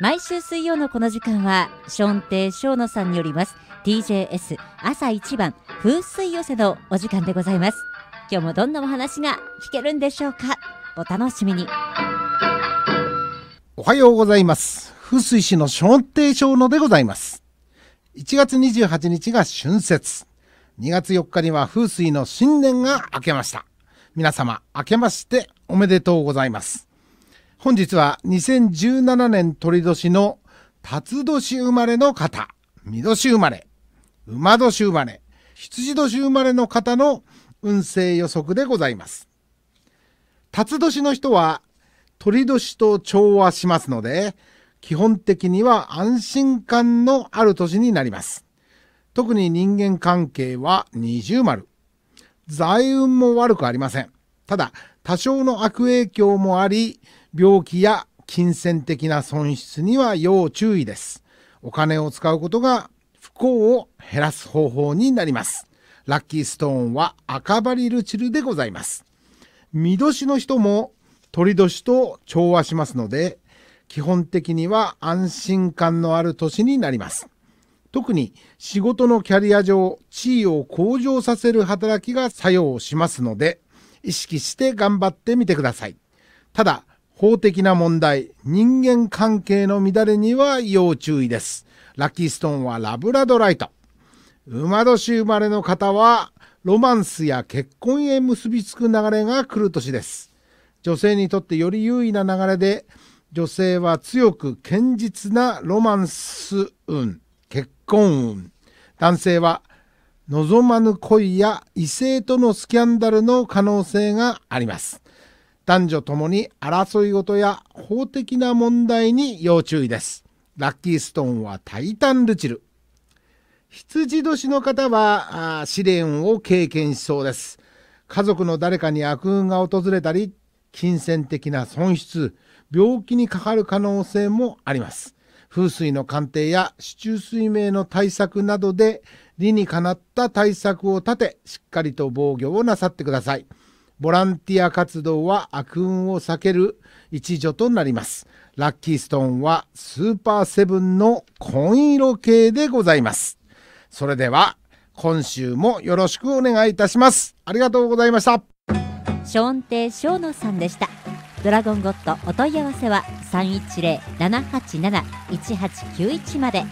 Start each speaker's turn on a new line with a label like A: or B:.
A: 毎週水曜のこの時間は、ションイ・ショーノさんによります、TJS 朝一番風水寄せのお時間でございます。今日もどんなお話が聞けるんでしょうかお楽しみに。おはようございます。風水師のションイ・ショーノでございます。1月28日が春節。2月4日には風水の新年が明けました。皆様、明けましておめでとうございます。本日は2017年鳥年の辰年生まれの方、巳年生まれ、馬年生まれ、羊年生まれの方の運勢予測でございます。辰年の人は鳥年と調和しますので、基本的には安心感のある年になります。特に人間関係は二重丸。財運も悪くありません。ただ、多少の悪影響もあり、病気や金銭的な損失には要注意です。お金を使うことが不幸を減らす方法になります。ラッキーストーンは赤バリルチルでございます。見年の人も鳥年と調和しますので、基本的には安心感のある年になります。特に仕事のキャリア上、地位を向上させる働きが作用しますので、意識して頑張ってみてください。ただ、法的な問題、人間関係の乱れには要注意です。ラッキーストーンはラブラドライト。馬年生まれの方は、ロマンスや結婚へ結びつく流れが来る年です。女性にとってより優位な流れで、女性は強く堅実なロマンス運、結婚運。男性は望まぬ恋や異性とのスキャンダルの可能性があります。男女ともに争い事や法的な問題に要注意です。ラッキーストーンはタイタンルチル。羊年の方は試練を経験しそうです。家族の誰かに悪運が訪れたり、金銭的な損失、病気にかかる可能性もあります。風水の鑑定や市中水明の対策などで理にかなった対策を立てしっかりと防御をなさってくださいボランティア活動は悪運を避ける一助となりますラッキーストーンはスーパーセブンの紺色系でございますそれでは今週もよろしくお願いいたしますありがとうございましたショーンテショーノさんでしたドラゴンゴットお問い合わせは310-787-1891まで。